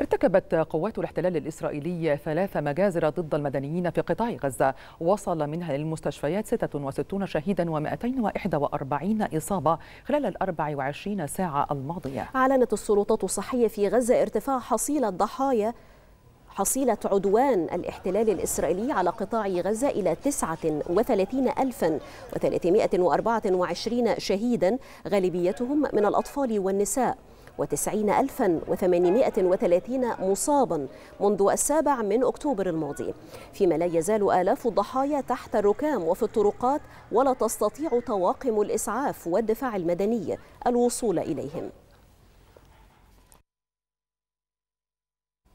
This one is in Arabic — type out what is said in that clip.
ارتكبت قوات الاحتلال الإسرائيلي ثلاث مجازر ضد المدنيين في قطاع غزة وصل منها للمستشفيات 66 شهيدا و241 إصابة خلال ال 24 ساعة الماضية أعلنت السلطات الصحية في غزة ارتفاع حصيلة ضحايا حصيلة عدوان الاحتلال الإسرائيلي على قطاع غزة إلى 39324 شهيدا غالبيتهم من الأطفال والنساء ألفا وثلاثين مصابا منذ السابع من أكتوبر الماضي فيما لا يزال آلاف الضحايا تحت الركام وفي الطرقات ولا تستطيع طواقم الإسعاف والدفاع المدني الوصول إليهم